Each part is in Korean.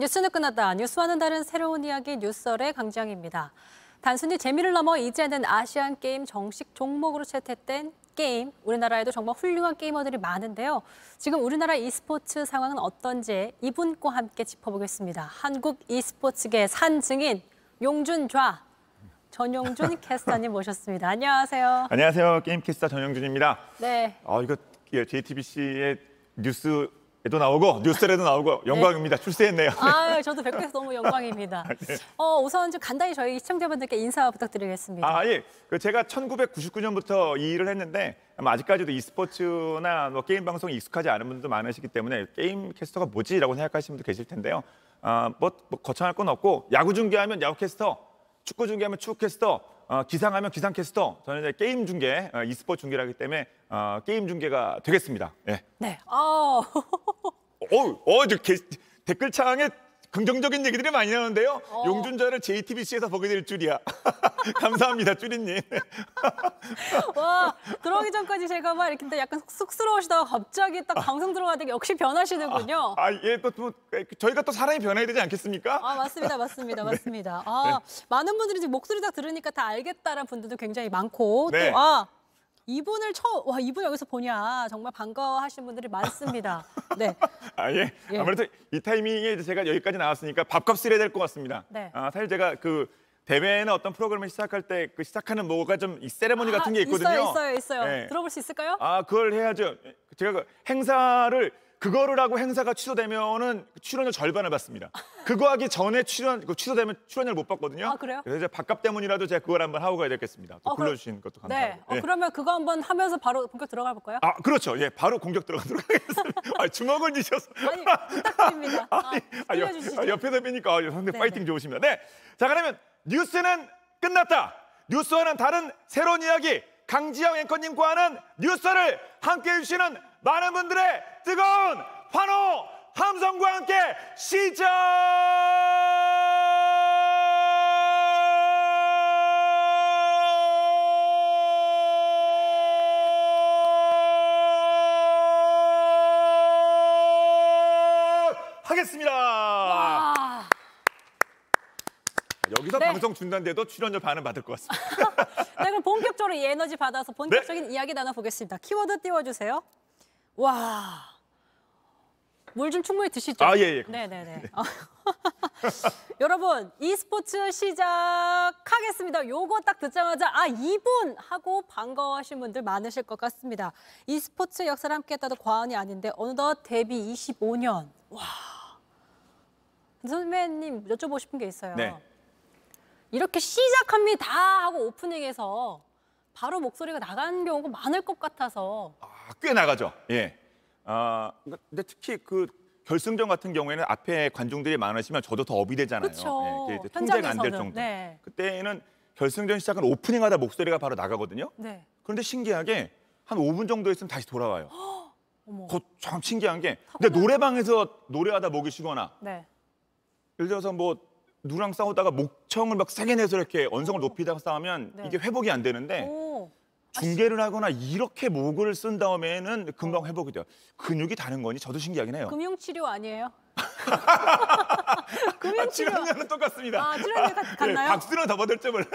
뉴스는 끝났다. 뉴스와는 다른 새로운 이야기 뉴스설의 강지입니다 단순히 재미를 넘어 이제는 아시안 게임 정식 종목으로 채택된 게임, 우리나라에도 정말 훌륭한 게이머들이 많은데요. 지금 우리나라 e스포츠 상황은 어떤지 이분과 함께 짚어보겠습니다. 한국 e스포츠계 산증인 용준좌 전용준 캐스터님 모셨습니다. 안녕하세요. 안녕하세요. 게임 캐스터 전용준입니다. 네. 아 이거 JTBC의 예, 뉴스 에도 나오고 뉴스레도 나오고 네. 영광입니다. 네. 출세했네요. 아, 저도 뵙게 너무 영광입니다. 아, 네. 어, 우선 좀 간단히 저희 시청자분들께 인사 부탁드리겠습니다. 아, 예. 그 제가 1999년부터 이 일을 했는데 아마 아직까지도 e스포츠나 뭐 게임 방송에 익숙하지 않은 분들도 많으시기 때문에 게임 캐스터가 뭐지라고 생각하시는 분도 계실 텐데요. 아, 뭐, 뭐 거창할 건 없고 야구 중계하면 야구 캐스터, 축구 중계하면 축구 캐스터 어, 기상하면 기상캐스터, 저는 이제 게임 중계, 어, e스포츠 중계라기 때문에 어, 게임 중계가 되겠습니다. 예. 네. 어. 어, 어, 저 게, 댓글창에 긍정적인 얘기들이 많이 나오는데요. 어. 용준자를 JTBC에서 보게 될 줄이야. 감사합니다, 쭈리님. 와, 들어오기 전까지 제가 막 이렇게 약간 쑥스러우시다가 갑자기 딱 아. 방송 들어가더니 역시 변하시는군요. 아, 아 예, 또, 또 예, 저희가 또 사람이 변해야 되지 않겠습니까? 아, 맞습니다, 맞습니다, 네. 맞습니다. 아, 네. 많은 분들이 지금 목소리 다 들으니까 다 알겠다라는 분들도 굉장히 많고 네. 또 아, 이분을 처음 와 이분 여기서 보냐 정말 반가워하시는 분들이 많습니다. 네. 아 예. 예. 아무래도 이 타이밍에 이제 제가 여기까지 나왔으니까 밥값을 해야 될 것 같습니다. 네. 아 사실 제가 그 대회나 어떤 프로그램을 시작할 때 그 시작하는 뭐가 좀 이 세레모니 아, 같은 게 아, 있거든요. 있어요, 있어요, 있어요. 예. 네. 들어볼 수 있을까요? 아 그걸 해야죠. 제가 그 행사를 그거를 하고 행사가 취소되면은 그 출연료 절반을 받습니다. 그거 하기 전에 출연 그 취소되면 출연료를 못 받거든요. 아, 그래요? 그래서 이제 밥값 때문이라도 제가 그걸 한번 하고 가야 되겠습니다. 또 어, 불러주신 그 것도 감사하고. 네. 어, 예. 그러면 그거 한번 하면서 바로 본격 들어가 볼까요? 아 그렇죠. 예, 바로 공격 들어가도록 하겠습니다. 아, 주먹을 쥐셔서. 아니 부탁드립니다. 아 아, 옆, 에 서뵈니까 아, 아 상대 네네. 파이팅 네. 좋으십니다. 네. 자 그러면 뉴스는 끝났다. 뉴스와는 다른 새로운 이야기. 강지영 앵커님과는 뉴스를 함께 해주시는 많은 분들의 뜨거운 환호 함성과 함께 시작하겠습니다. 여기서 네. 방송 중단돼도 출연료 반은 받을 것 같습니다. 그럼 본격적으로 이 에너지 받아서 본격적인 네? 이야기 나눠보겠습니다. 키워드 띄워주세요. 와. 물 좀 충분히 드시죠. 아, 예, 예. 네네네. 네. 네, 네. 여러분, e스포츠 시작하겠습니다. 요거 딱 듣자마자, 아, 이분! 하고 반가워하신 분들 많으실 것 같습니다. e스포츠 역사를 함께 했다도 과언이 아닌데, 어느덧 데뷔 25년. 와. 선배님 여쭤보고 싶은 게 있어요. 네. 이렇게 시작합니다 하고 오프닝에서 바로 목소리가 나간 경우가 많을 것 같아서 아, 꽤 나가죠. 예. 아, 그러니까 근데 특히 그 결승전 같은 경우에는 앞에 관중들이 많으시면 저도 더 업이 되잖아요. 그쵸. 예, 이제 통제가 안 될 정도. 네. 그때는 결승전 시작은 오프닝하다 목소리가 바로 나가거든요. 네. 그런데 신기하게 한 5분 정도 있으면 다시 돌아와요. 그참 신기한 게 근데 노래방에서 노래하다 목이 쉬거나 네. 예를 들어서 뭐 누랑 싸우다가 목청을 막 세게 내서 이렇게 언성을 높이다가 싸우면 네. 이게 회복이 안 되는데 중계를 아, 하거나 이렇게 목을 쓴 다음에는 금방 어. 회복이 돼요. 근육이 다른 거니 저도 신기하긴 해요. 금융치료 아니에요? 아, 금융치료. 아, 치료는 똑같습니다. 아, 치료 예, 같나요? 아. 예, 박수는 더 받을지 몰라도.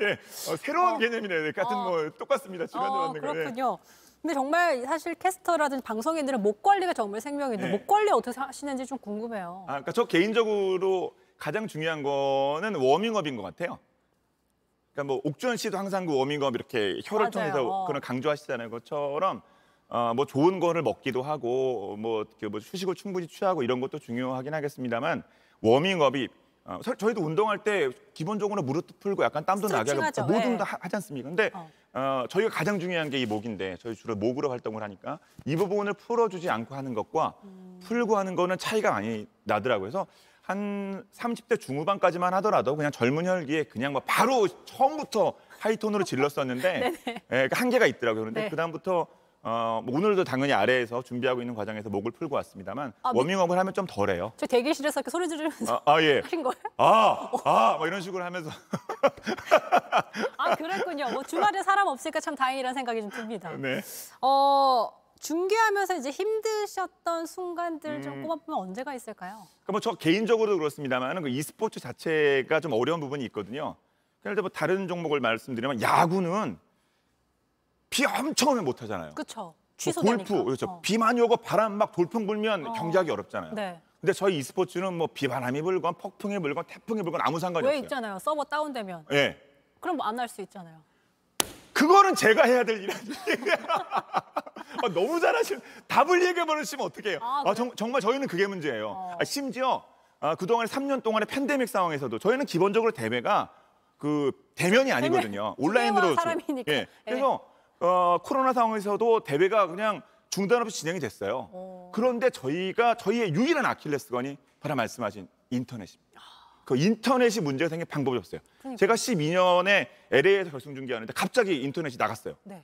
예, 새로운 어. 개념이네요. 네, 같은 어. 뭐 똑같습니다. 치료는 어, 받는 거예 그렇군요. 예. 근데 정말 사실 캐스터라든지 방송인들은 목 관리가 정말 생명인데 네. 목 관리 어떻게 하시는지 좀 궁금해요. 아, 그러니까 저 개인적으로 가장 중요한 거는 워밍업인 것 같아요. 그러니까 뭐 옥주현 씨도 항상 그 워밍업 이렇게 혀를 맞아요. 통해서 어. 그런 강조하시잖아요. 것처럼 어, 뭐 좋은 거를 먹기도 하고 뭐, 그 뭐 휴식을 충분히 취하고 이런 것도 중요하긴 하겠습니다만 워밍업이 어, 저희도 운동할 때 기본적으로 무릎도 풀고 약간 땀도 나게 하고 모든 네. 다 하지 않습니까? 근데 어. 어 저희가 가장 중요한 게 이 목인데 저희 주로 목으로 활동을 하니까 이 부분을 풀어주지 않고 하는 것과 음. 풀고 하는 거는 차이가 많이 나더라고요. 그래서 한 30대 중후반까지만 하더라도 그냥 젊은 혈기에 그냥 막 바로 처음부터 하이톤으로 질렀었는데 네, 네. 예, 그 한계가 있더라고요. 그런데 네. 그다음부터 어, 뭐 오늘도 당연히 아래에서 준비하고 있는 과정에서 목을 풀고 왔습니다만 아, 뭐 워밍업을 하면 좀 덜해요. 저 대기실에서 이렇게 소리 지르면서 아, 아 예. 하신 거예요? 아, 아, 막 뭐 이런 식으로 하면서. 아, 그랬군요. 뭐 주말에 사람 없으니까 참 다행이라는 생각이 좀 듭니다. 네. 어, 중계하면서 이제 힘드셨던 순간들 좀 꼽아보면 음. 언제가 있을까요? 그러니까 뭐저 개인적으로도 그렇습니다만 그 e스포츠 자체가 좀 어려운 부분이 있거든요. 예를 들어 뭐 다른 종목을 말씀드리면 야구는 비 엄청 오면 못 하잖아요. 그렇죠. 뭐 골프 그렇죠. 어. 비만 오고 바람 막 돌풍 불면 어. 경기하기 어렵잖아요. 네. 근데 저희 e스포츠는 뭐 비바람이 불건 폭풍이 불건 태풍이 불건 아무 상관이 왜 없어요. 왜 있잖아요. 서버 다운되면. 예. 네. 그럼 뭐안할 수 있잖아요. 그거는 제가 해야 될일 아니에요. 너무 잘하시는 답을 얘기해 버리시면 어떡해요. 아, 아, 네. 정, 정말 저희는 그게 문제예요. 어. 아, 심지어 아, 그동안 3년 동안의 팬데믹 상황에서도 저희는 기본적으로 대회가 그 대면이 아니거든요. 대면, 네. 온라인으로. 사람이니까. 예. 그래서 예. 어, 코로나 상황에서도 대회가 그냥 중단 없이 진행이 됐어요. 오. 어. 그런데 저희가 저희의 유일한 아킬레스건이 바로 말씀하신 인터넷입니다. 그 인터넷이 문제가 생긴 방법이 없어요. 그러니까. 제가 12년에 LA에서 결승 중계하는데 갑자기 인터넷이 나갔어요. 네.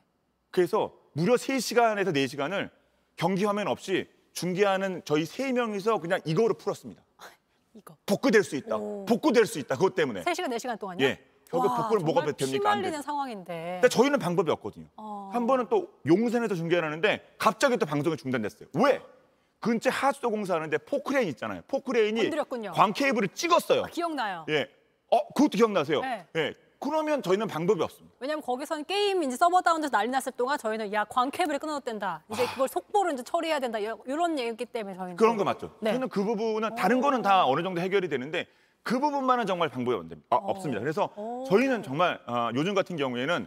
그래서 무려 3시간에서 4시간을 경기 화면 없이 중계하는 저희 3명이서 그냥 이거로 풀었습니다. 이거. 복구될 수 있다. 오. 복구될 수 있다. 그것 때문에. 3시간, 4시간 동안요? 예. 벽에 복근을 뭐가 됩니까? 피말리는 상황인데. 근데 저희는 방법이 없거든요. 어... 한 번은 또 용산에서 중계하는데 를 갑자기 또 방송이 중단됐어요. 왜? 근처 하수도 공사하는데 포크레인 있잖아요. 포크레인이 건드렸군요. 광케이블을 찍었어요. 아, 기억나요. 예. 어, 그것도 기억나세요? 네. 예. 그러면 저희는 방법이 없습니다. 왜냐면 거기선 게임 이제 서버 다운돼서 난리 났을 동안 저희는 야 광케이블이 끊어졌댄다. 이제 아... 그걸 속보로 이제 처리해야 된다. 이런 얘기기 때문에 저희는 그런 거 맞죠. 네. 저희는 그 부분은 다른 거는 다 어느 정도 해결이 되는데 그 부분만은 정말 방법이 아, 어. 없습니다. 그래서 어. 저희는 정말 어, 요즘 같은 경우에는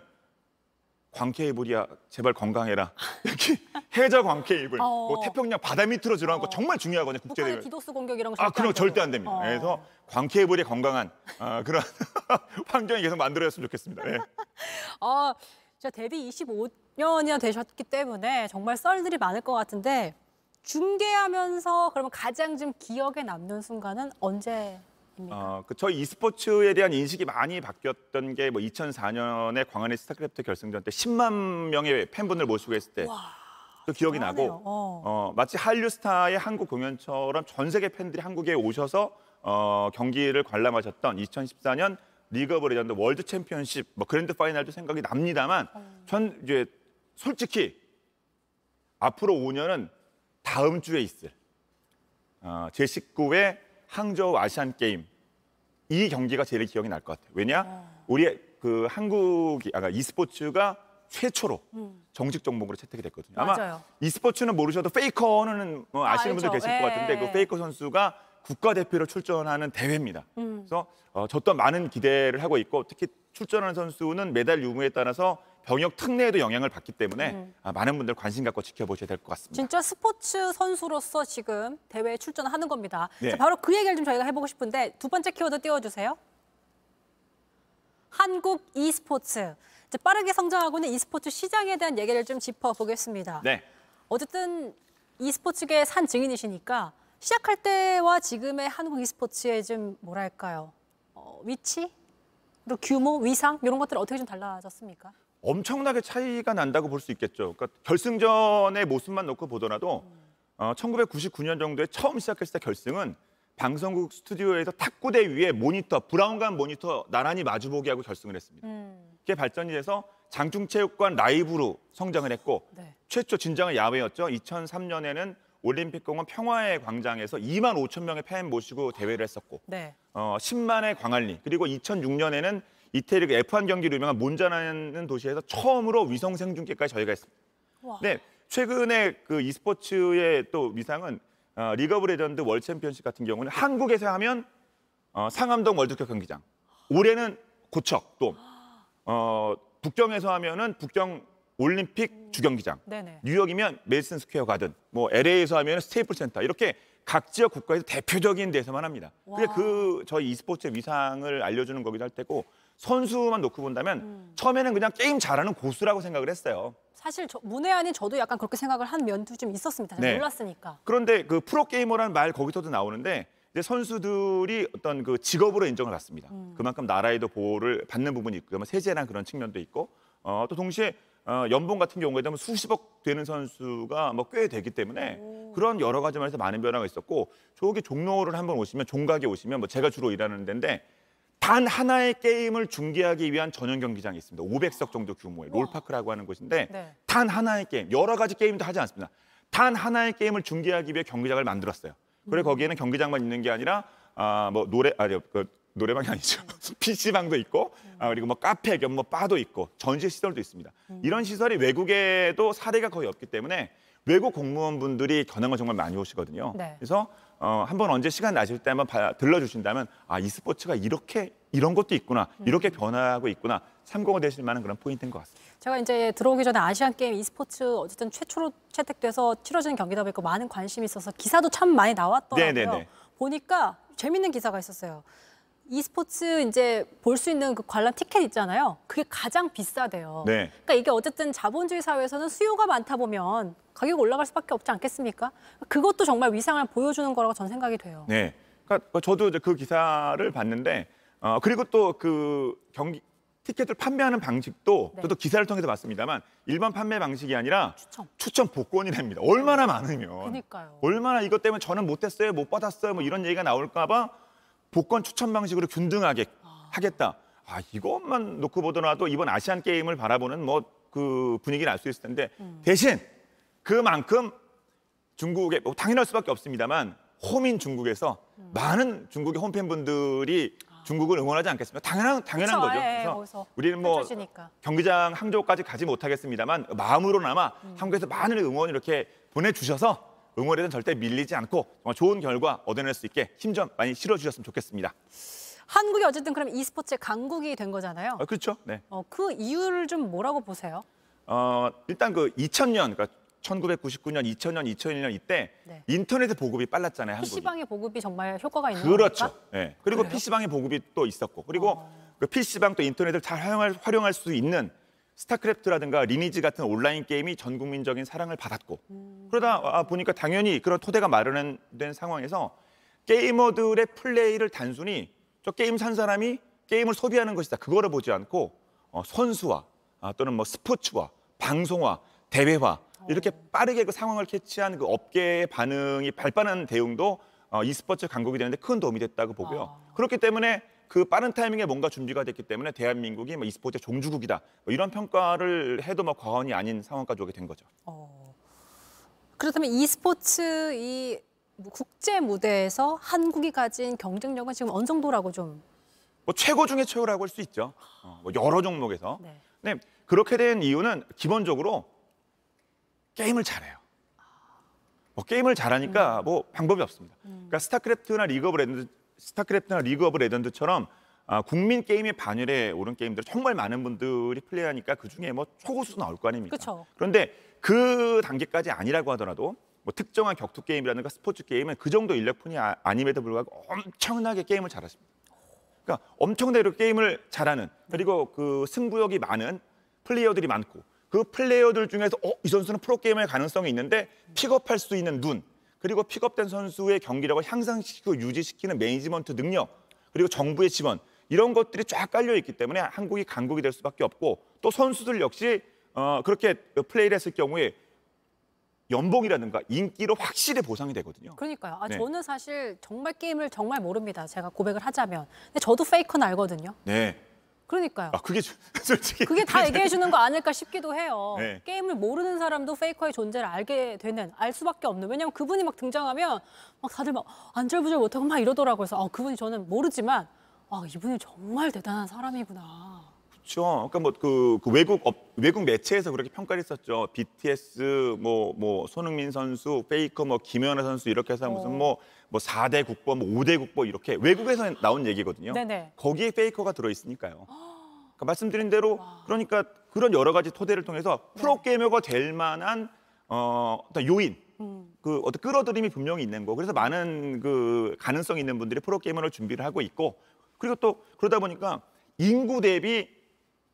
광케이블이야 제발 건강해라 이렇게 해저 광케이블 어. 뭐 태평양 바다 밑으로 들어간 거 어. 정말 중요하거든요 국제대회 디도스 공격 이런 거아 그런 거 아, 절대 안 됩니다 어. 그래서 광케이블이 건강한 아, 그런 환경이 계속 만들어졌으면 좋겠습니다 네. 아 진짜 데뷔 25년이나 되셨기 때문에 정말 썰들이 많을 것 같은데 중계하면서 그러면 가장 좀 기억에 남는 순간은 언제 있습니까? 어, 그 저희 e스포츠에 대한 인식이 많이 바뀌었던 게 뭐 2004년에 광안의 스타크래프트 결승전 때 10만 명의 팬분을 모시고 했을 때. 와, 또 그 기억이 나고 어. 어. 마치 한류스타의 한국 공연처럼 전 세계 팬들이 한국에 오셔서 어, 경기를 관람하셨던 2014년 리그 오브 레전드 월드 챔피언십 뭐 그랜드 파이널도 생각이 납니다만 어. 전 이제 솔직히 앞으로 5년은 다음 주에 있을 어, 제19회 항저우 아시안 게임 이 경기가 제일 기억이 날 것 같아요. 왜냐? 어. 우리 그 한국이 아까 e스포츠가 최초로 음. 정식 종목으로 채택이 됐거든요. 아마 맞 e스포츠는 모르셔도 페이커는 뭐 아, 아시는 아, 분들 계실 것 예. 같은데 그 페이커 선수가 국가대표로 출전하는 대회입니다. 음. 그래서 어, 저 또한 많은 기대를 하고 있고 특히 출전하는 선수는 메달 유무에 따라서 병역 특례에도 영향을 받기 때문에 음. 아, 많은 분들 관심 갖고 지켜보셔야 될 것 같습니다. 진짜 스포츠 선수로서 지금 대회에 출전하는 겁니다. 네. 자, 바로 그 얘기를 좀 저희가 해보고 싶은데 두 번째 키워드 띄워주세요. 한국 e스포츠. 빠르게 성장하고 있는 e스포츠 시장에 대한 얘기를 좀 짚어보겠습니다. 네. 어쨌든 e스포츠계의 산 증인이시니까 시작할 때와 지금의 한국 e스포츠의 좀 뭐랄까요? 어, 위치? 또 규모, 위상 이런 것들 어떻게 좀 달라졌습니까? 엄청나게 차이가 난다고 볼 수 있겠죠. 그러니까 결승전의 모습만 놓고 보더라도 어, 1999년 정도에 처음 시작했을 때 결승은 방송국 스튜디오에서 탁구대 위에 모니터, 브라운관 모니터 나란히 마주보기 하고 결승을 했습니다. 음. 그게 발전이 돼서 장충체육관 라이브로 성장을 했고 네. 최초 진정한 야외였죠. 2003년에는 올림픽공원 평화의 광장에서 2만 5천 명의 팬 모시고 대회를 했었고 네. 어, 10만의 광안리 그리고 2006년에는 이태리 그 F1 경기로 유명한 몬자라는 도시에서 처음으로 위성 생중계까지 저희가 했습니다. 네, 최근에 그 e스포츠의 또 위상은 어, 리그 오브 레전드 월 챔피언십 같은 경우는 한국에서 하면 어, 상암동 월드컵 경기장. 올해는 고척 또 어, 북경에서 하면은 북경 올림픽 주경기장. 음, 뉴욕이면 메이슨 스퀘어 가든, 뭐 LA에서 하면 스테이플 센터 이렇게 각 지역 국가에서 대표적인 데서만 합니다. 그게 그 저희 e스포츠의 위상을 알려주는 거기도 할 테고 선수만 놓고 본다면 음. 처음에는 그냥 게임 잘하는 고수라고 생각을 했어요. 사실 저, 문외한인 저도 약간 그렇게 생각을 한 면도 좀 있었습니다. 네. 몰랐으니까. 그런데 그 프로게이머라는 말 거기서도 나오는데 이제 선수들이 어떤 그 직업으로 인정을 받습니다. 음. 그만큼 나라에도 보호를 받는 부분이 있고 그러세제라 그런 측면도 있고 어, 또 동시에 어, 연봉 같은 경우에 되면 뭐 수십억 되는 선수가 뭐 꽤 되기 때문에 오. 그런 여러 가지 면에서 많은 변화가 있었고 저기 종로를 한번 오시면 종각에 오시면 뭐 제가 주로 일하는 데인데 단 하나의 게임을 중계하기 위한 전용 경기장이 있습니다. 500석 정도 규모의 롤파크라고 하는 곳인데 네. 단 하나의 게임, 여러 가지 게임도 하지 않습니다. 단 하나의 게임을 중계하기 위해 경기장을 만들었어요. 그리고 음. 거기에는 경기장만 있는 게 아니라 아 뭐 노래 아니 그 노래방이 아니죠. 음. PC방도 있고 음. 아, 그리고 뭐 카페 겸뭐 바도 있고 전시 시설도 있습니다. 음. 이런 시설이 외국에도 사례가 거의 없기 때문에 외국 공무원분들이 견항을 정말 많이 오시거든요. 네. 그래서 어, 한번 언제 시간 나실 때 한번 봐, 들러주신다면 아, e스포츠가 이렇게 이런 것도 있구나, 음. 이렇게 변화하고 있구나 참고가 되실 만한 그런 포인트인 것 같습니다. 제가 이제 들어오기 전에 아시안 게임 e스포츠 어쨌든 최초로 채택돼서 치러지는 경기다 보니까 많은 관심이 있어서 기사도 참 많이 나왔더라고요. 네네네. 네, 네. 보니까 재밌는 기사가 있었어요. e스포츠 이제 볼 수 있는 그 관람 티켓 있잖아요. 그게 가장 비싸대요. 네. 그러니까 이게 어쨌든 자본주의 사회에서는 수요가 많다 보면 가격 올라갈 수밖에 없지 않겠습니까? 그것도 정말 위상을 보여주는 거라고 전 생각이 돼요. 네. 그러니까 저도 이제 그 기사를 봤는데 어, 그리고 또 그 경기 티켓을 판매하는 방식도 네. 저도 기사를 통해서 봤습니다만 일반 판매 방식이 아니라 추첨, 추첨 복권이됩니다 얼마나 많으면 그러니까요. 얼마나 이것 때문에 저는 못했어요, 못 받았어요, 뭐 이런 얘기가 나올까봐 복권 추천 방식으로 균등하게 아. 하겠다. 아, 이것만 놓고 보더라도 이번 아시안 게임을 바라보는 뭐 그 분위기를 알수 있을 텐데 음. 대신 그만큼 중국에 뭐 당연할 수밖에 없습니다만 홈인 중국에서 음. 많은 중국의 홈팬분들이 아. 중국을 응원하지 않겠습니까? 당연한 당연한 그쵸, 거죠. 예, 예, 그래서 우리는 뭐 해주시니까. 경기장 항저우까지 가지 못하겠습니다만 마음으로나마 음. 한국에서 많은 응원 이렇게 보내주셔서 응원에는 절대 밀리지 않고 정말 좋은 결과 얻어낼 수 있게 힘좀 많이 실어주셨으면 좋겠습니다. 한국이 어쨌든 그럼 e스포츠의 강국이 된 거잖아요. 아, 그렇죠. 네. 어, 그 이유를 좀 뭐라고 보세요? 어, 일단 그 2000년, 그러니까 1999년, 2000년, 2001년 이때 네. 인터넷의 보급이 빨랐잖아요. PC방의 보급이 정말 효과가 있는 거죠. 그렇죠. 겁니까? 네. 그리고 그래요? PC방의 보급이 또 있었고 그리고 어... 그 PC방 또 인터넷을 잘 활용할, 활용할 수 있는 스타크래프트라든가 리니지 같은 온라인 게임이 전 국민적인 사랑을 받았고 음. 그러다 아, 보니까 당연히 그런 토대가 마련된 상황에서 게이머들의 플레이를 단순히 저 게임 산 사람이 게임을 소비하는 것이다 그거를 보지 않고 어, 선수와 아, 또는 뭐 스포츠와 방송화 대회화 이렇게 어. 빠르게 그 상황을 캐치한 그 업계의 반응이 발빠른 대응도 어, e스포츠 강국이 되는데 큰 도움이 됐다고 보고요. 아. 그렇기 때문에 그 빠른 타이밍에 뭔가 준비가 됐기 때문에 대한민국이 뭐 e스포츠 종주국이다 뭐 이런 평가를 해도 뭐 과언이 아닌 상황까지 오게 된 거죠. 어... 그렇다면 e스포츠 이 뭐 국제 무대에서 한국이 가진 경쟁력은 지금 어느 정도라고 좀? 뭐 최고 중에 최고라고 할 수 있죠. 어, 뭐 여러 종목에서. 네. 네. 그렇게 된 이유는 기본적으로 게임을 잘해요. 뭐 게임을 잘하니까 음. 뭐 방법이 없습니다. 음. 그러니까 스타크래프트나 리그 오브 레전드 스타크래프트나 리그 오브 레전드처럼 아, 국민 게임의 반열에 오른 게임들 정말 많은 분들이 플레이하니까 그 중에 뭐 초고수 나올 거 아닙니까? 그쵸. 그런데 그 단계까지 아니라고 하더라도 뭐 특정한 격투 게임이라든가 스포츠 게임은 그 정도 인력뿐이 아, 아님에도 불구하고 엄청나게 게임을 잘하십니다. 그러니까 엄청나게 게임을 잘하는 그리고 그 승부욕이 많은 플레이어들이 많고 그 플레이어들 중에서 어, 이 선수는 프로 게임의 가능성이 있는데 픽업할 수 있는 눈 그리고 픽업된 선수의 경기력을 향상시키고 유지시키는 매니지먼트 능력 그리고 정부의 지원 이런 것들이 쫙 깔려 있기 때문에 한국이 강국이 될 수밖에 없고 또 선수들 역시 어, 그렇게 플레이를 했을 경우에 연봉이라든가 인기로 확실히 보상이 되거든요. 그러니까요. 아, 네. 저는 사실 정말 게임을 정말 모릅니다. 제가 고백을 하자면. 근데 저도 페이커는 알거든요. 네. 그러니까요. 아, 그게 솔직히 그게 다 얘기해 주는 거 아닐까 싶기도 해요. 네. 게임을 모르는 사람도 페이커의 존재를 알게 되는, 알 수밖에 없는. 왜냐면 그분이 막 등장하면 막 다들 막 안절부절 못하고 막 이러더라고요. 그래서 어, 그분이 저는 모르지만 아, 이분이 정말 대단한 사람이구나. 그렇죠. 그러니까 뭐그 그 외국 업, 외국 매체에서 그렇게 평가를 했었죠. BTS 뭐뭐 뭐 손흥민 선수, 페이커 뭐 김연아 선수 이렇게 해서 무슨 어. 뭐뭐 4대 국보, 뭐 5대 국보 이렇게 외국에서 나온 얘기거든요. 네네. 거기에 페이커가 들어있으니까요. 아. 그러니까 말씀드린 대로 그러니까 그런 여러 가지 토대를 통해서 네. 프로게이머가 될 만한 어, 어떤 요인, 음. 그 어떤 끌어들임이 분명히 있는 거. 그래서 많은 그 가능성 있는 분들이 프로게이머를 준비를 하고 있고 그리고 또 그러다 보니까 인구 대비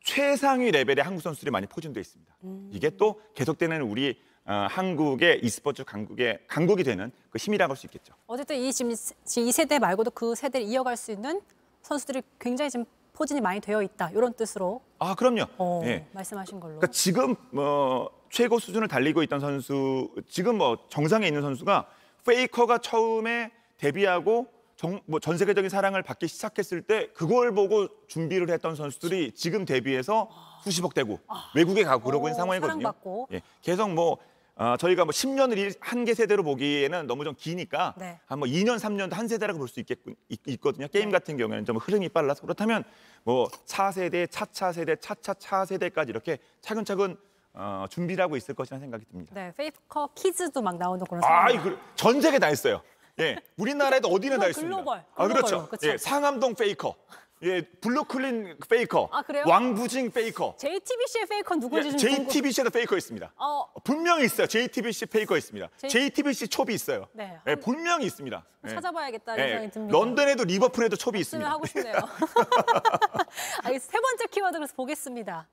최상위 레벨의 한국 선수들이 많이 포진돼 있습니다. 음. 이게 또 계속되는 우리 어, 한국의 e스포츠 강국의 강국이 되는 그 힘이라고 할 수 있겠죠. 어쨌든 이 지금 이 세대 말고도 그 세대를 이어갈 수 있는 선수들이 굉장히 지금 포진이 많이 되어 있다 이런 뜻으로. 아 그럼요. 어, 예. 말씀하신 걸로. 그러니까 지금 뭐 최고 수준을 달리고 있던 선수 지금 뭐 정상에 있는 선수가 페이커가 처음에 데뷔하고 정, 뭐전 세계적인 사랑을 받기 시작했을 때 그걸 보고 준비를 했던 선수들이 지금 데뷔해서 아. 수십억 되고 아. 외국에 가고 그러고 있는 상황이거든요. 예, 계속 뭐 어, 저희가 뭐 10년을 한 개 세대로 보기에는 너무 좀 기니까 네. 한뭐 2년, 3년도 한 세대라고 볼 수 있거든요. 겠 네. 게임 네. 같은 경우에는 좀 흐름이 빨라서 그렇다면 뭐차세대 차차 세대, 차차차 세대까지 이렇게 차근차근 어, 준비를 하고 있을 것이라는 생각이 듭니다. 네, 페이커 키즈도 막 나오는 그런 아, 이전 세계 다 있어요. 예, 우리나라에도 어디나 다 있습니다. 글로벌, 글로벌. 아, 그렇죠. 그렇죠. 예, 상암동 페이커. 예, 블루클린 페이커. 아, 왕부진 페이커. JTBC의 페이커 누구지 예, JTBC에도 페이커 있습니다. 어. 분명히 있어요. JTBC 페이커 있습니다. J... t b c 초비 있어요. 네. 예, 분명히 있습니다. 예. 찾아봐야겠다 는 예, 생각이 듭니다. 런던에도 리버풀에도 초비 있습니다. 하고 싶네요. 알세 아, 번째 키워드 그래서 보겠습니다.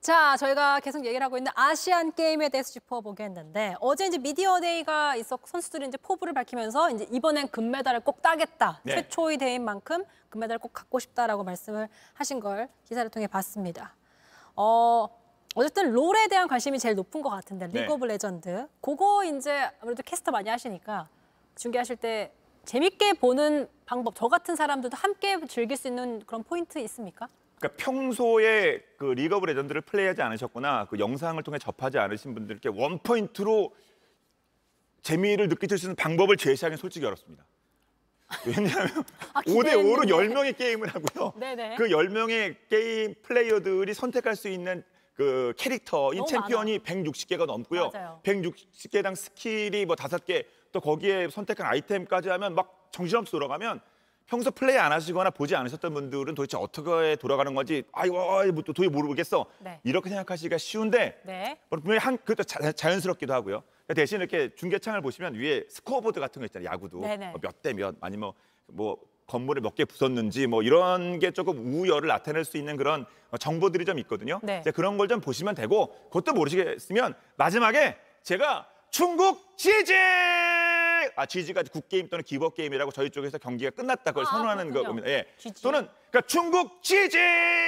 자, 저희가 계속 얘기를 하고 있는 아시안 게임에 대해서 짚어보겠는데 어제 이제 미디어 데이가 있어 선수들이 이제 포부를 밝히면서 이제 이번엔 금메달을 꼭 따겠다. 네. 최초의 대인 만큼 금메달을 꼭 갖고 싶다라고 말씀을 하신 걸 기사를 통해 봤습니다. 어, 어쨌든 롤에 대한 관심이 제일 높은 것 같은데 리그 오브 레전드. 그거 이제 아무래도 캐스터 많이 하시니까 중계하실 때 재밌게 보는 방법, 저 같은 사람들도 함께 즐길 수 있는 그런 포인트 있습니까? 그러니까 평소에 그 리그 오브 레전드를 플레이하지 않으셨거나 그 영상을 통해 접하지 않으신 분들께 원 포인트로 재미를 느끼실 수 있는 방법을 제시하기는 솔직히 어렵습니다. 왜냐하면 아, 5대 5로 10명의 게임을 하고요. 네네. 그 10명의 게임 플레이어들이 선택할 수 있는 그 캐릭터인 챔피언이 많아. 160개가 넘고요. 맞아요. 160개당 스킬이 뭐 다섯 개또 거기에 선택한 아이템까지 하면 막 정신없이 돌아가면 평소 플레이 안 하시거나 보지 않으셨던 분들은 도대체 어떻게 돌아가는 건지 아이고 아이, 뭐, 도저히 모르겠어 네. 이렇게 생각하시기가 쉬운데 네. 분명히 한 그것도 자, 연스럽기도 하고요 그러니까 대신 이렇게 중계창을 보시면 위에 스코어보드 같은 거 있잖아요 야구도 네, 네. 뭐 몇 대몇 몇, 아니면 뭐, 뭐 건물에 몇개 부쉈는지 뭐 이런 게 조금 우열을 나타낼 수 있는 그런 정보들이 좀 있거든요 네. 그런 걸 좀 보시면 되고 그것도 모르시겠으면 마지막에 제가 충북 시즌 아, 지지가 국게임 또는 기버게임이라고 저희 쪽에서 경기가 끝났다 그걸 아, 선언하는 그렇군요. 겁니다. 예. 지지. 또는 그러니까 중국 지지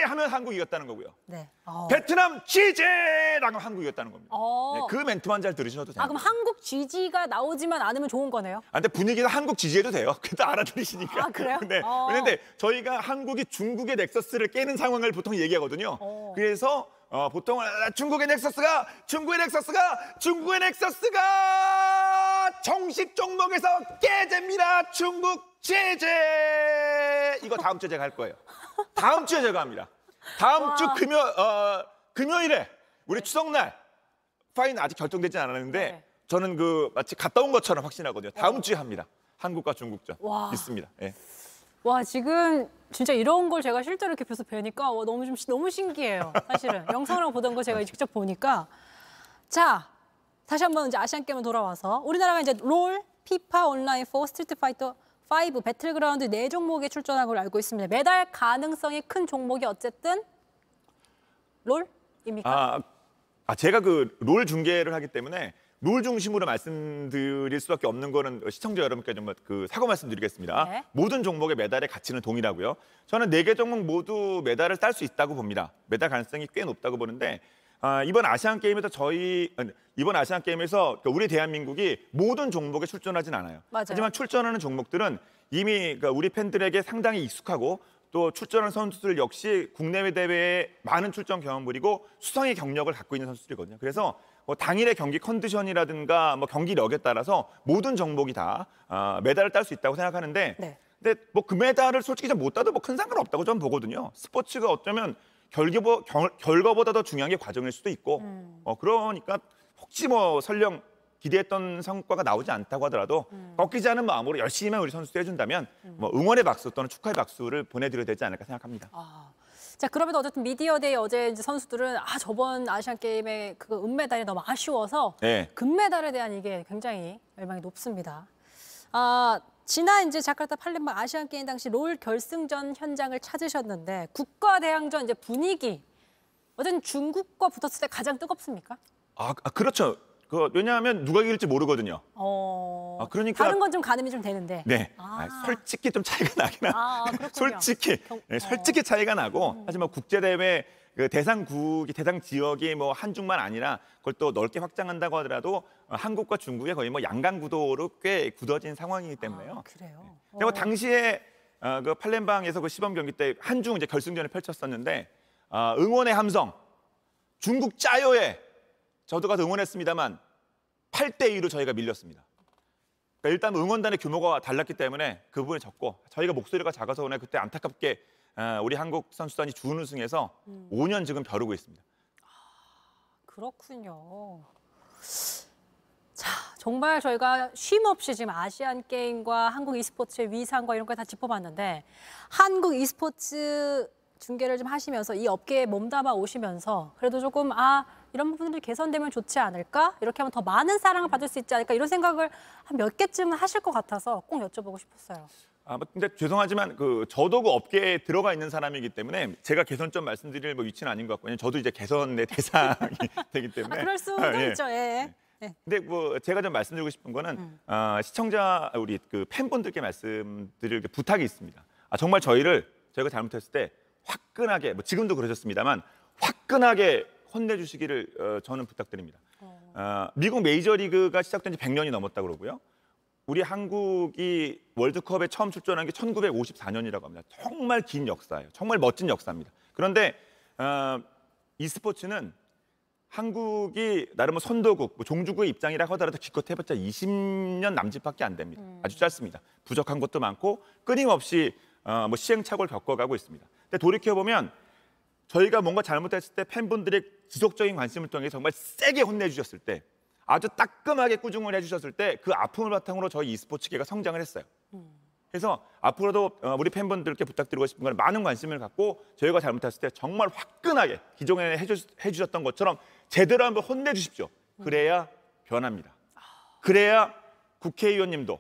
하면 한국이 었다는 거고요. 네. 어. 베트남 지지라고 한국이 었다는 겁니다. 어. 네, 그 멘트만 잘 들으셔도 돼요. 아, 그럼 한국 지지가 나오지만 않으면 좋은 거네요? 아, 근데 분위기는 한국 지지해도 돼요. 그래 알아들으시니까. 아, 그래요? 네. 어. 왜냐데 저희가 한국이 중국의 넥서스를 깨는 상황을 보통 얘기하거든요. 어. 그래서 어, 보통은 중국의 넥서스가 중국의 넥서스가 중국의 넥서스가 정식 종목에서 깨집니다 중국 제재. 이거 다음 주에 제가 할 거예요. 다음 주에 제가 합니다. 다음 주 금요 어, 금요일에 우리 추석날 파인 아직 결정되지 않았는데 네. 저는 그 마치 갔다 온 것처럼 확신하거든요. 다음 네. 주에 합니다. 한국과 중국전 와. 있습니다. 예. 와 지금 진짜 이런 걸 제가 실제로 이렇게 뵈서 뵈니까 와, 너무 좀 너무 신기해요. 사실은 영상으로 보던 거 제가 직접 보니까 자 다시 한번 이제 아시안 게임을 돌아와서 우리나라가 이제 롤, 피파 온라인 4, 스트리트 파이터 5, 배틀그라운드 네 종목에 출전한 걸 알고 있습니다. 메달 가능성이 큰 종목이 어쨌든 롤입니까? 아, 아 제가 그 롤 중계를 하기 때문에 롤 중심으로 말씀드릴 수밖에 없는 거는 시청자 여러분께 정말 그 사과 말씀드리겠습니다. 네. 모든 종목의 메달의 가치는 동일하고요. 저는 네 개 종목 모두 메달을 딸 수 있다고 봅니다. 메달 가능성이 꽤 높다고 보는데 아, 이번 아시안 게임에서 저희 이번 아시안 게임에서 그 우리 대한민국이 모든 종목에 출전하진 않아요. 맞아요. 하지만 출전하는 종목들은 이미 그 우리 팬들에게 상당히 익숙하고 또 출전한 선수들 역시 국내외 대회에 많은 출전 경험을이고 수상의 경력을 갖고 있는 선수들이거든요. 그래서 뭐 당일의 경기 컨디션이라든가 뭐 경기력에 따라서 모든 종목이 다 어, 메달을 딸 수 있다고 생각하는데 네. 근데 뭐 금메달을 그 솔직히 좀못 따도 뭐 큰 상관 없다고 저는 보거든요. 스포츠가 어쩌면 결과보, 결, 과보다더 중요한 게 과정일 수도 있고 음. 어, 그러니까 혹시 뭐 설령 기대했던 성과가 나오지 않다고 하더라도 음. 꺾이지 않은 마음으로 열심히만 우리 선수도 해준다면 음. 뭐 응원의 박수 또는 축하의 박수를 보내드려야 되지 않을까 생각합니다. 아. 자 그럼에도 어쨌든 미디어데이 어제 이제 선수들은 아 저번 아시안 게임의 그 은메달이 너무 아쉬워서 네. 금메달에 대한 이게 굉장히 열망이 높습니다. 아 지난 이제 자카르타 팔렘방 아시안 게임 당시 롤 결승전 현장을 찾으셨는데 국가 대항전 이제 분위기 어쨌든 중국과 붙었을 때 가장 뜨겁습니까? 아, 아 그렇죠. 그 왜냐하면 누가 이길지 모르거든요. 어... 아, 그러니까 다른 건 좀 가늠이 좀 되는데. 네. 아... 아, 솔직히 좀 차이가 나긴 하. 아, 솔직히 경... 네, 어. 솔직히 차이가 나고 음... 하지만 국제 대회 그 대상국이 대상 지역이 뭐 한중만 아니라 그걸 또 넓게 확장한다고 하더라도 한국과 중국의 거의 뭐 양강 구도로 꽤 굳어진 상황이기 아, 때문에요. 아, 그래요. 근데 네. 어. 뭐 당시에 어, 그 팔렘방에서 그 시범 경기 때 한중 이제 결승전을 펼쳤었는데 어, 응원의 함성 중국 짜요에 저도 가서 응원했습니다만 8대 2로 저희가 밀렸습니다. 그러니까 일단 응원단의 규모가 달랐기 때문에 그 부분이 적고 저희가 목소리가 작아서 그냥 그때 안타깝게 아, 우리 한국 선수단이 준우승해서 음. 5년 지금 벼르고 있습니다. 아, 그렇군요. 자, 정말 저희가 쉼 없이 지금 아시안 게임과 한국 e스포츠의 위상과 이런 걸 다 짚어봤는데 한국 e스포츠 중계를 좀 하시면서 이 업계에 몸담아 오시면서 그래도 조금 아 이런 부분들이 개선되면 좋지 않을까 이렇게 하면 더 많은 사랑을 받을 수 있지 않을까 이런 생각을 한 몇 개쯤 하실 것 같아서 꼭 여쭤보고 싶었어요. 아, 뭐, 근데 죄송하지만 그 저도 그 업계에 들어가 있는 사람이기 때문에 제가 개선점 말씀드릴 뭐 위치는 아닌 것 같고 저도 이제 개선의 대상이 되기 때문에 아, 그럴 수도 아, 예. 있죠. 예. 네. 예. 근데 뭐 제가 좀 말씀드리고 싶은 거는 음. 어, 시청자 우리 그 팬분들께 말씀드릴 부탁이 있습니다. 아, 정말 저희를 저희가 잘못했을 때 화끈하게 뭐 지금도 그러셨습니다만 화끈하게 혼내주시기를 어, 저는 부탁드립니다. 어. 어, 미국 메이저리그가 시작된 지 100년이 넘었다 고 그러고요. 우리 한국이 월드컵에 처음 출전한 게 1954년이라고 합니다. 정말 긴 역사예요. 정말 멋진 역사입니다. 그런데 어, 이 스포츠는 한국이 나름 뭐 선도국, 뭐 종주국의 입장이라고 하더라도 기껏 해봤자 20년 남짓밖에 안 됩니다. 음. 아주 짧습니다. 부족한 것도 많고 끊임없이 어, 뭐 시행착오를 겪어가고 있습니다. 근데 돌이켜 보면 저희가 뭔가 잘못했을 때 팬분들의 지속적인 관심을 통해 정말 세게 혼내주셨을 때 아주 따끔하게 꾸중을 해주셨을 때 그 아픔을 바탕으로 저희 e스포츠계가 성장을 했어요. 그래서 앞으로도 어, 우리 팬분들께 부탁드리고 싶은 건 많은 관심을 갖고 저희가 잘못했을 때 정말 화끈하게 기존에 해주, 셨던 것처럼 제대로 한번 혼내주십시오. 그래야 변합니다. 그래야 국회의원님도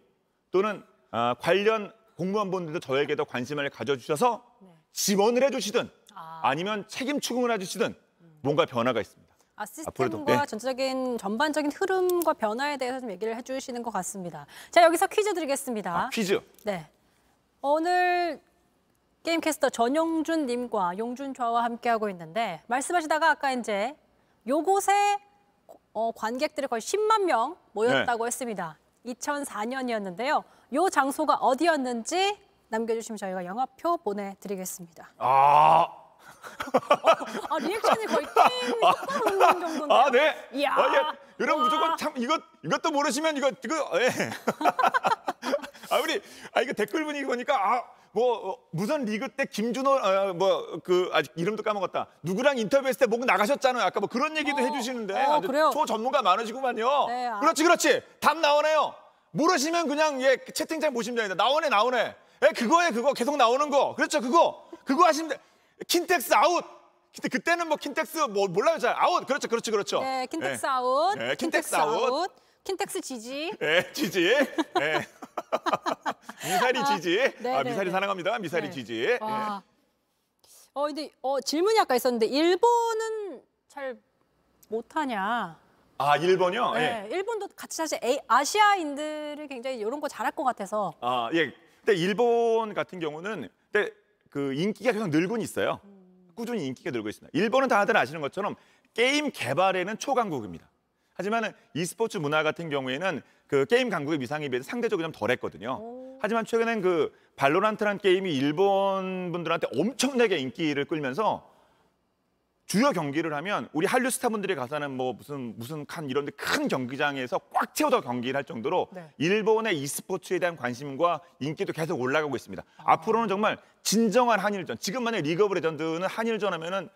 또는 어, 관련 공무원분들도 저에게도 관심을 가져주셔서 네. 지원을 해주시든 아. 아니면 책임 추궁을 해주시든 뭔가 변화가 있습니다. 아, 시스템과 네. 전체적인 전반적인 흐름과 변화에 대해서 좀 얘기를 해주시는 것 같습니다. 자 여기서 퀴즈 드리겠습니다. 아, 퀴즈. 네. 오늘 게임캐스터 전용준 님과 용준 좌와 함께하고 있는데 말씀하시다가 아까 이제 요곳에 어, 관객들이 거의 10만 명 모였다고 네. 했습니다. 2004년이었는데요. 요 장소가 어디였는지 남겨주시면 저희가 영화표 보내드리겠습니다. 아 아, 리액션이 거의 띵 똑바로 넣는 정도인데. 아, 네. 야 아, 예. 여러분 무조건 참 이거 이것도 모르시면 이거 이거 예. 아 우리 아 이거 댓글 분위기 보니까 아. 뭐 어, 무선 리그 때 김준호 어, 아, 뭐그 아직 이름도 까먹었다 누구랑 인터뷰했을 때목 뭐 나가셨잖아요 아까 뭐 그런 얘기도 어, 해주시는데 어, 초 전문가 많으시구만요 네, 아. 그렇지 그렇지 답 나오네요 모르시면 그냥 예 채팅창 보시면 됩니다 나오네 나오네 예 그거에 그거 계속 나오는 거 그렇죠 그거 그거 하시면 돼 킨텍스 아웃. 근데 그때는 뭐 킨텍스 뭐 몰라요 잘 아웃 그렇죠 그렇죠 그렇죠 네, 네. 킨텍스 네, 아웃 네, 킨텍스, 킨텍스 아웃. 아웃. 킨텍스 지지 네 지지 네. 미사리 아, 지지 네, 아, 네, 미사리 사랑합니다 미사리 지지 와. 어 근데 어 질문이 아까 있었는데 일본은 잘 못하냐 아 일본요? 네, 예. 일본도 같이 사실 아시아인들을 굉장히 이런 거 잘할 것 같아서. 아 예. 근데 일본 같은 경우는 근데 그 인기가 계속 늘고 는 있어요. 꾸준히 인기가 늘고 있습니다. 일본은 다들 아시는 것처럼 게임 개발에는 초강국입니다. 하지만 e스포츠 문화 같은 경우에는 그 게임 강국의 위상에 비해서 상대적으로 좀 덜했거든요. 하지만 최근엔 그 발로란트란 게임이 일본 분들한테 엄청나게 인기를 끌면서 주요 경기를 하면 우리 한류 스타분들이 가서는 뭐 무슨 무슨 칸 이런 데큰 경기장에서 꽉 채워서 경기를 할 정도로 네. 일본의 e스포츠에 대한 관심과 인기도 계속 올라가고 있습니다. 아. 앞으로는 정말 진정한 한일전. 지금 만약 리그 오브 레전드는 한일전 하면은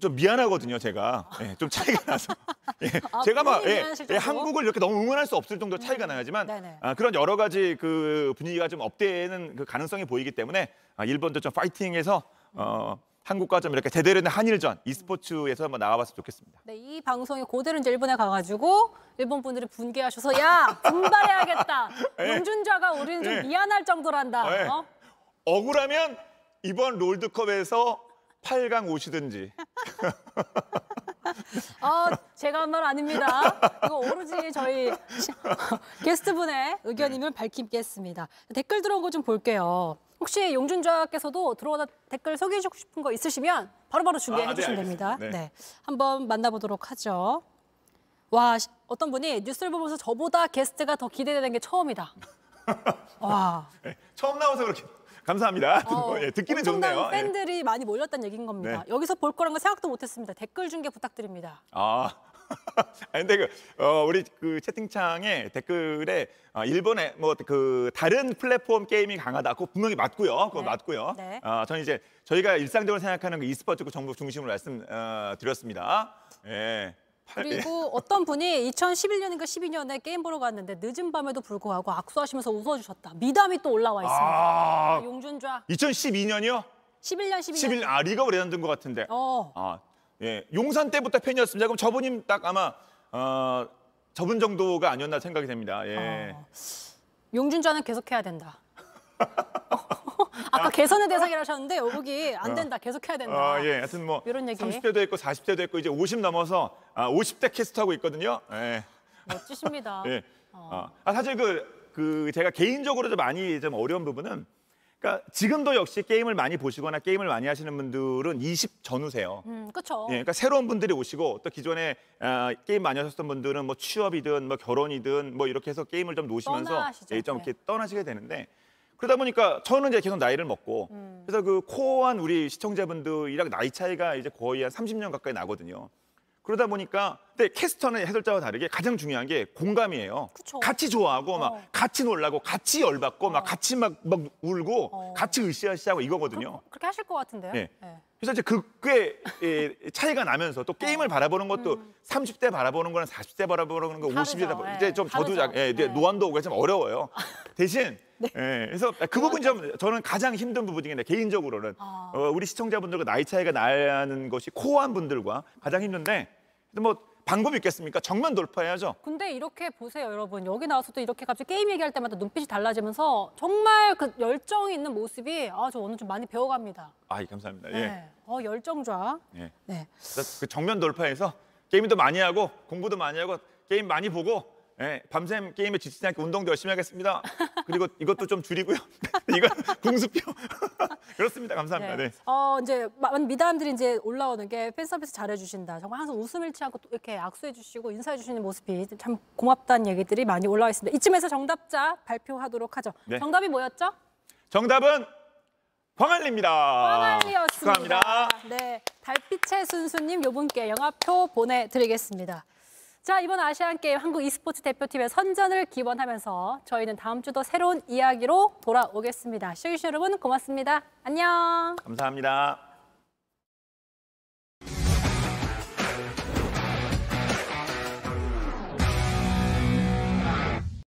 좀 미안하거든요, 제가. 예, 좀 차이가 나서. 예, 아, 제가 막 예, 예, 한국을 이렇게 너무 응원할 수 없을 정도로 차이가 음, 나지만 네, 네. 아, 그런 여러 가지 그 분위기가 좀 업되는 그 가능성이 보이기 때문에 아, 일본도 좀 파이팅해서 어, 한국과 좀 이렇게 대대되는 한일전 e스포츠에서 한번 나와봤으면 좋겠습니다. 네, 이 방송이 고대로 이제 일본에 가가지고 일본 분들이 분개하셔서 야 분발해야겠다. 예. 용준자가 우리는 좀 네. 미안할 정도란다. 예. 어? 억울하면 이번 롤드컵에서 8강 오시든지. 어, 제가 한 말 아닙니다. 이거 오로지 저희 게스트분의 의견임을 밝히겠습니다. 댓글 들어온 거 좀 볼게요. 혹시 용준좌께서도 들어오다 댓글 소개해 주고 싶은 거 있으시면 바로바로 준비해 아, 네, 주시면 네, 됩니다. 네. 네. 한번 만나보도록 하죠. 와, 어떤 분이 뉴스를 보면서 저보다 게스트가 더 기대되는 게 처음이다. 와. 네, 처음 나와서 그렇게 감사합니다. 어, 예, 듣기는 좋네요. 예. 팬들이 예. 많이 몰렸다는 얘기인 겁니다. 네. 여기서 볼 거란 건 생각도 못했습니다. 댓글 중계 부탁드립니다. 아, 아니, 근데 그, 어, 우리 그 채팅창에 댓글에 어, 일본에 뭐 그 다른 플랫폼 게임이 강하다. 그거 분명히 맞고요. 그거 네. 맞고요. 네. 어, 저는 이제 저희가 일상적으로 생각하는 그 e스포츠 그 정보 중심으로 말씀 어, 드렸습니다. 예. 그리고 어떤 분이 2011년인가 12년에 게임 보러 갔는데 늦은 밤에도 불구하고 악수하시면서 웃어주셨다. 미담이 또 올라와 있습니다. 아, 용준좌. 2012년이요? 11년, 12년. 11, 아, 리가 오래 된것 같은데. 어. 아, 예, 용산 때부터 팬이었습니다. 그럼 저분이 딱 아마 어, 저분 정도가 아니었나 생각이 됩니다. 예. 어, 용준자는 계속해야 된다. 아까 아. 개선의 대상이라 하셨는데 여기 안 어. 된다 계속해야 된다. 아, 예, 하여튼 뭐 이런 얘기. 30대도 있고 40대도 있고 이제 50 넘어서 아, 50대 캐스트 하고 있거든요. 예. 멋지십니다. 예. 어. 아, 아, 사실 그, 그 제가 개인적으로 좀 많이 좀 어려운 부분은 그러니까 지금도 역시 게임을 많이 보시거나 게임을 많이 하시는 분들은 20 전후세요. 음, 그렇죠. 예, 그러니까 새로운 분들이 오시고 또 기존에 어, 게임 많이 하셨던 분들은 뭐 취업이든 뭐 결혼이든 뭐 이렇게 해서 게임을 좀 놓으시면서 예, 좀 네. 이렇게 떠나시게 되는데 그러다 보니까 저는 이제 계속 나이를 먹고 음. 그래서 그 코어한 우리 시청자분들이랑 나이 차이가 이제 거의 한 30년 가까이 나거든요. 그러다 보니까 근데 캐스터는 해설자와 다르게 가장 중요한 게 공감이에요. 그쵸. 같이 좋아하고 막 어. 같이 놀라고 같이 열받고 어. 막 같이 막, 막 울고 어. 같이 으쌰으쌰하고 이거거든요. 그, 렇게 하실 것 같은데요? 네. 네. 그래서 이제 그게 예, 차이가 나면서 또 게임을 어. 바라보는 것도 음. 30대 바라보는 거랑 40대 바라보는 거 50대 바라보는 거 이제 좀 저도 예, 이 네. 노안도 오고 좀 어려워요. 대신 네. 예, 그래서 그 부분 좀 저는 가장 힘든 부분 중에 개인적으로는 아. 어, 우리 시청자분들과 나이 차이가 나는 것이 코어한 분들과 가장 힘든데 뭐 방법이 있겠습니까? 정면 돌파해야죠. 근데 이렇게 보세요, 여러분. 여기 나와서도 이렇게 갑자기 게임 얘기할 때마다 눈빛이 달라지면서 정말 그 열정이 있는 모습이 아, 저 오늘 좀 많이 배워갑니다. 아, 예, 감사합니다. 네. 예. 어, 열정좌. 예. 네. 그 정면 돌파해서 게임도 많이 하고 공부도 많이 하고 게임 많이 보고 네, 밤샘 게임에 지치지 않게 운동도 열심히 하겠습니다. 그리고 이것도 좀 줄이고요. 이거 궁수표. 그렇습니다. 감사합니다. 네. 네. 어, 이제 미담들이 이제 올라오는 게 팬서비스 잘해주신다. 정말 항상 웃음 잃지 않고 이렇게 악수해주시고 인사해주시는 모습이 참 고맙다는 얘기들이 많이 올라와 있습니다. 이쯤에서 정답자 발표하도록 하죠. 네. 정답이 뭐였죠? 정답은 광안리입니다. 광안리였습니다. 축하합니다. 네, 달빛의 순수님 요분께 영화표 보내드리겠습니다. 자, 이번 아시안게임 한국 e스포츠 대표팀의 선전을 기원하면서 저희는 다음 주도 새로운 이야기로 돌아오겠습니다. 쇼청쇼 여러분 고맙습니다. 안녕. 감사합니다.